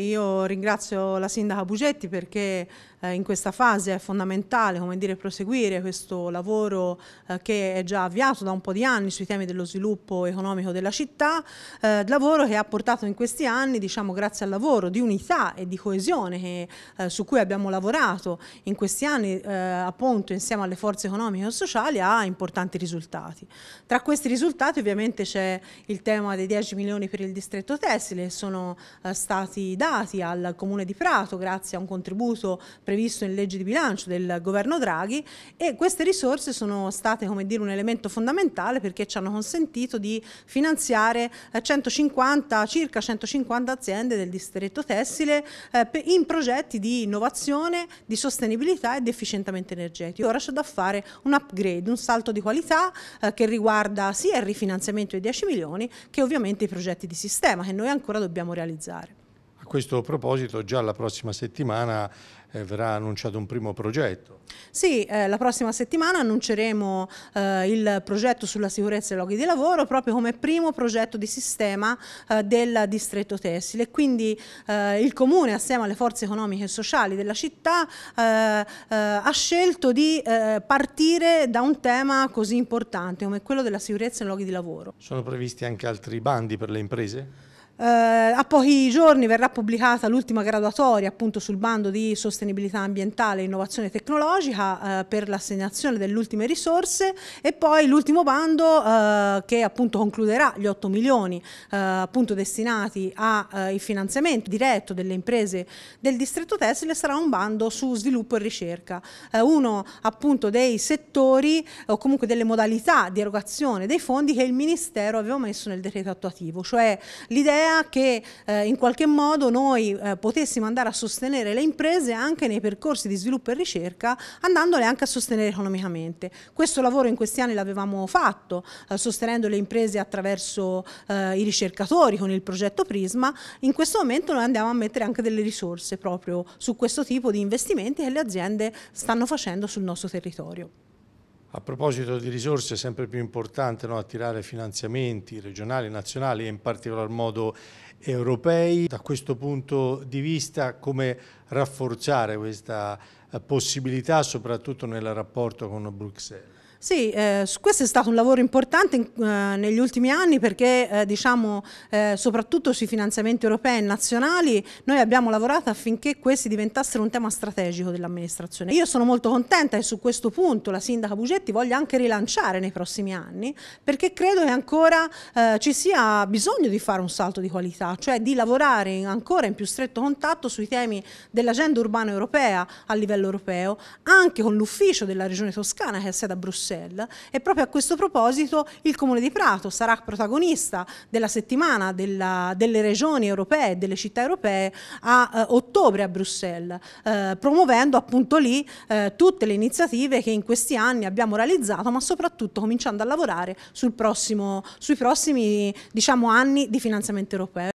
Io ringrazio la Sindaca Bugetti perché eh, in questa fase è fondamentale dire, proseguire questo lavoro eh, che è già avviato da un po' di anni sui temi dello sviluppo economico della città, eh, lavoro che ha portato in questi anni, diciamo, grazie al lavoro di unità e di coesione su cui abbiamo lavorato in questi anni appunto insieme alle forze economiche e sociali a importanti risultati. Tra questi risultati ovviamente c'è il tema dei 10 milioni per il distretto tessile che sono stati dati affidati al Comune di Prato grazie a un contributo previsto in legge di bilancio del governo Draghi e queste risorse sono state come dire, un elemento fondamentale perché ci hanno consentito di finanziare 150, eh, circa 150 aziende del distretto tessile eh, in progetti di innovazione, di sostenibilità e di efficientamento energetico. Ora c'è da fare un upgrade, un salto di qualità eh, che riguarda sia il rifinanziamento dei 10 milioni che ovviamente i progetti di sistema che noi ancora dobbiamo realizzare questo proposito già la prossima settimana eh, verrà annunciato un primo progetto. Sì, eh, la prossima settimana annunceremo eh, il progetto sulla sicurezza dei luoghi di lavoro proprio come primo progetto di sistema eh, del distretto tessile. Quindi eh, il Comune assieme alle forze economiche e sociali della città eh, ha scelto di partire da un tema così importante come quello della sicurezza nei luoghi di lavoro. Sono previsti anche altri bandi per le imprese? Eh, a pochi giorni verrà pubblicata l'ultima graduatoria appunto sul bando di sostenibilità ambientale e innovazione tecnologica eh, per l'assegnazione delle ultime risorse e poi l'ultimo bando eh, che appunto concluderà gli 8 milioni eh, appunto destinati al eh, finanziamento diretto delle imprese del distretto Tesla sarà un bando su sviluppo e ricerca, eh, uno appunto dei settori o comunque delle modalità di erogazione dei fondi che il Ministero aveva messo nel decreto attuativo, cioè l'idea l'idea che eh, in qualche modo noi eh, potessimo andare a sostenere le imprese anche nei percorsi di sviluppo e ricerca, andandole anche a sostenere economicamente. Questo lavoro in questi anni l'avevamo fatto, eh, sostenendo le imprese attraverso eh, i ricercatori con il progetto Prisma, in questo momento noi andiamo a mettere anche delle risorse proprio su questo tipo di investimenti che le aziende stanno facendo sul nostro territorio. A proposito di risorse, è sempre più importante no, attirare finanziamenti regionali, nazionali e in particolar modo europei. Da questo punto di vista, come rafforzare questa eh, possibilità, soprattutto nel rapporto con Bruxelles? Sì, eh, questo è stato un lavoro importante in, eh, negli ultimi anni perché eh, diciamo, eh, soprattutto sui finanziamenti europei e nazionali noi abbiamo lavorato affinché questi diventassero un tema strategico dell'amministrazione. Io sono molto contenta che su questo punto la sindaca Bugetti voglia anche rilanciare nei prossimi anni perché credo che ancora eh, ci sia bisogno di fare un salto di qualità, cioè di lavorare in, ancora in più stretto contatto sui temi dell'agenda urbana europea a livello europeo, anche con l'ufficio della regione toscana che è sede a Bruxelles Bruxelles e proprio a questo proposito il Comune di Prato sarà protagonista della settimana della, delle regioni europee, e delle città europee a eh, ottobre a Bruxelles, eh, promuovendo appunto lì eh, tutte le iniziative che in questi anni abbiamo realizzato, ma soprattutto cominciando a lavorare sul prossimo, sui prossimi diciamo, anni di finanziamento europeo.